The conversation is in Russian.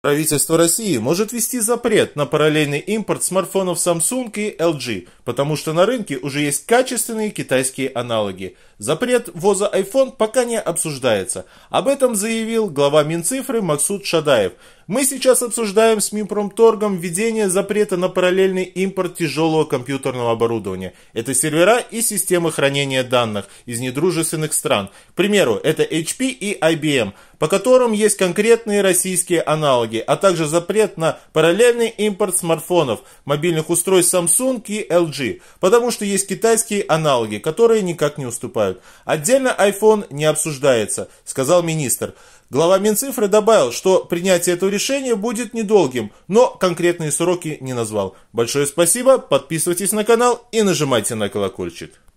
Правительство России может ввести запрет на параллельный импорт смартфонов Samsung и LG, потому что на рынке уже есть качественные китайские аналоги. Запрет ввоза iPhone пока не обсуждается. Об этом заявил глава Минцифры Максуд Шадаев – мы сейчас обсуждаем с Минпромторгом введение запрета на параллельный импорт тяжелого компьютерного оборудования. Это сервера и системы хранения данных из недружественных стран. К примеру, это HP и IBM, по которым есть конкретные российские аналоги, а также запрет на параллельный импорт смартфонов, мобильных устройств Samsung и LG, потому что есть китайские аналоги, которые никак не уступают. Отдельно iPhone не обсуждается, сказал министр. Глава Минцифры добавил, что принятие этого решения решение будет недолгим, но конкретные сроки не назвал. Большое спасибо, подписывайтесь на канал и нажимайте на колокольчик.